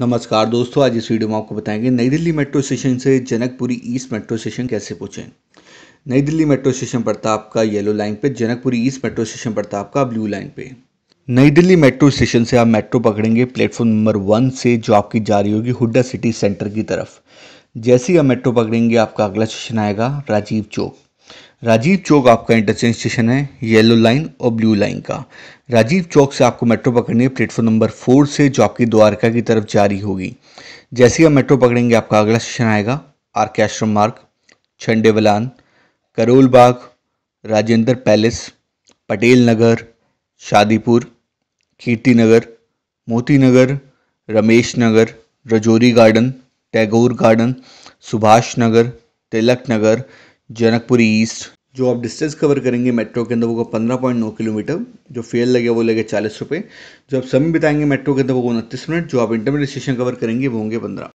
नमस्कार दोस्तों आज इस वीडियो में आपको बताएंगे नई दिल्ली मेट्रो स्टेशन से जनकपुरी ईस्ट मेट्रो स्टेशन कैसे पहुँचें नई दिल्ली मेट्रो स्टेशन पड़ता आपका येलो लाइन पे जनकपुरी ईस्ट मेट्रो स्टेशन पड़ता आपका ब्लू लाइन पे नई दिल्ली मेट्रो स्टेशन से आप मेट्रो पकड़ेंगे प्लेटफॉर्म नंबर वन से जो आपकी जा रही होगी हुड्डा सिटी सेंटर की तरफ जैसे ही आप मेट्रो पकड़ेंगे आपका अगला स्टेशन आएगा राजीव चौक राजीव चौक आपका इंटरचेंज स्टेशन है येलो लाइन और ब्लू लाइन का राजीव चौक से आपको मेट्रो पकड़नी है प्लेटफॉर्म नंबर फोर से जो आपकी द्वारका की तरफ जारी होगी जैसे ही आप मेट्रो पकड़ेंगे आपका अगला स्टेशन आएगा are K Ashram Marg Jhandewalan Karol Bagh Rajendra place Patel Nagar Shadipur Kirti Nagar Moti Nagar Ramesh Nagar Rajouri garden Tagore garden Subhash Nagar Tilak Nagar Janakpuri east जो आप डिस्टेंस कवर करेंगे मेट्रो के अंदर वो पंद्रह पॉइंट नौ किलोमीटर जो फेल लगे वो लगे चालीस रुपये जो आप समय बिताएंगे मेट्रो के अंदर वो उनतीस मिनट जो आप इंटरमीडिएट स्टेशन कवर करेंगे वो होंगे पंद्रह